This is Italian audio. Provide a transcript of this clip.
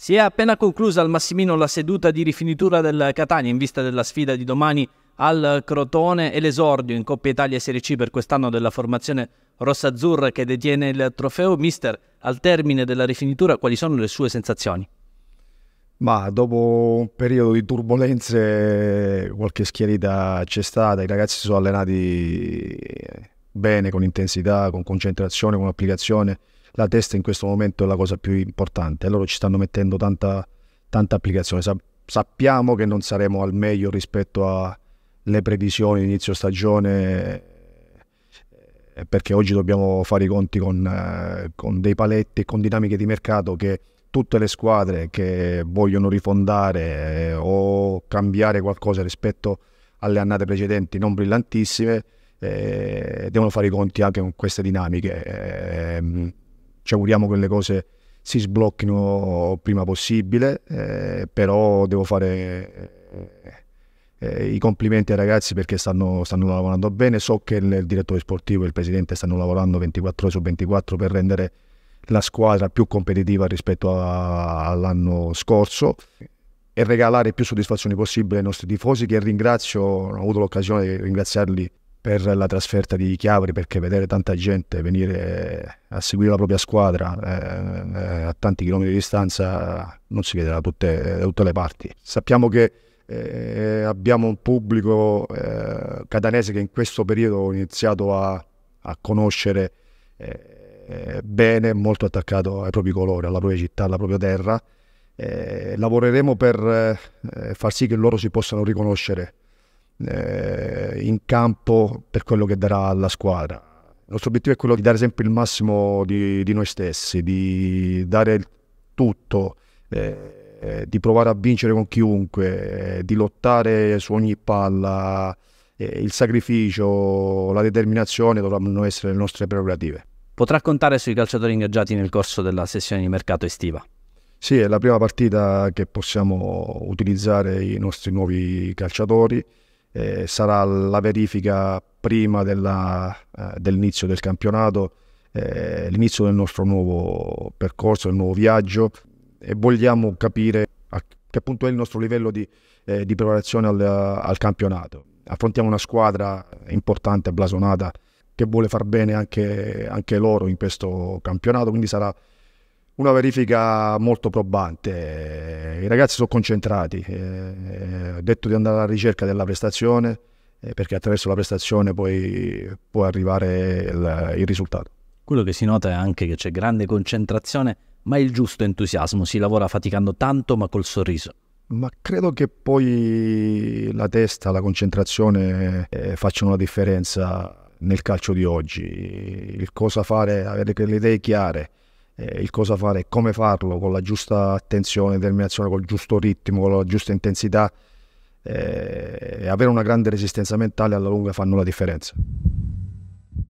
Si è appena conclusa al Massimino la seduta di rifinitura del Catania in vista della sfida di domani al Crotone e l'esordio in Coppa Italia Serie C per quest'anno della formazione rossa-azzurra che detiene il trofeo. Mister, al termine della rifinitura quali sono le sue sensazioni? Ma dopo un periodo di turbulenze qualche schiarita c'è stata, i ragazzi si sono allenati bene, con intensità, con concentrazione, con applicazione la testa in questo momento è la cosa più importante. Loro ci stanno mettendo tanta, tanta applicazione. Sa- sappiamo che non saremo al meglio rispetto alle previsioni inizio stagione eh, perché oggi dobbiamo fare i conti con, eh, con dei paletti e con dinamiche di mercato che tutte le squadre che vogliono rifondare eh, o cambiare qualcosa rispetto alle annate precedenti non brillantissime eh, devono fare i conti anche con queste dinamiche. Ehm, ci auguriamo che le cose si sblocchino prima possibile, eh, però devo fare eh, eh i complimenti ai ragazzi perché stanno, stanno lavorando bene, so che il, direttore sportivo e il presidente stanno lavorando 24 ore su 24 per rendere la squadra più competitiva rispetto a, all'anno scorso e regalare più soddisfazioni possibile ai nostri tifosi che ringrazio, ho avuto l'occasione di ringraziarli per la trasferta di Chiavri perché vedere tanta gente venire a seguire la propria squadra eh, eh, a tanti chilometri di distanza non si vede da tutte, da tutte le parti. Sappiamo che eh, abbiamo un pubblico eh, catanese che in questo periodo ho iniziato a, a conoscere eh, bene, molto attaccato ai propri colori, alla propria città, alla propria terra. Eh, lavoreremo per far sì che loro si possano riconoscere eh, in campo per quello che darà alla squadra. Il nostro obiettivo è quello di dare sempre il massimo di, di noi stessi, di dare tutto, eh, di provare a vincere con chiunque, eh, di lottare su ogni palla. Eh, il sacrificio, la determinazione dovranno essere le nostre prerogative. Potrà contare sui calciatori ingaggiati nel corso della sessione di mercato estiva? Sì, è la prima partita che possiamo utilizzare i nostri nuovi calciatori eh, sarà la verifica prima della, eh, dell'inizio del campionato, eh, l'inizio del nostro nuovo percorso, del nuovo viaggio e vogliamo capire a che punto è il nostro livello di, eh, di preparazione al, al, campionato. Affrontiamo una squadra importante, blasonata, che vuole far bene anche, anche loro in questo campionato, quindi sarà una verifica molto probante. I ragazzi sono concentrati, eh, ho eh, detto di andare alla ricerca della prestazione eh, perché attraverso la prestazione poi può arrivare il, il risultato. Quello che si nota è anche che c'è grande concentrazione, ma il giusto entusiasmo, si lavora faticando tanto ma col sorriso. Ma credo che poi la testa, la concentrazione eh, facciano la differenza nel calcio di oggi. Il cosa fare, avere le idee chiare, eh, il cosa fare e come farlo con la giusta attenzione, determinazione, col giusto ritmo, con la giusta intensità eh, e avere una grande resistenza mentale alla lunga fanno la differenza.